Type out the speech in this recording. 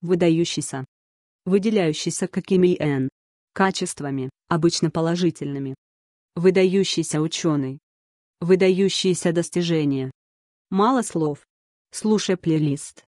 выдающийся, выделяющийся какими н качествами, обычно положительными. Выдающийся ученый. Выдающиеся достижения. Мало слов. Слушай плейлист.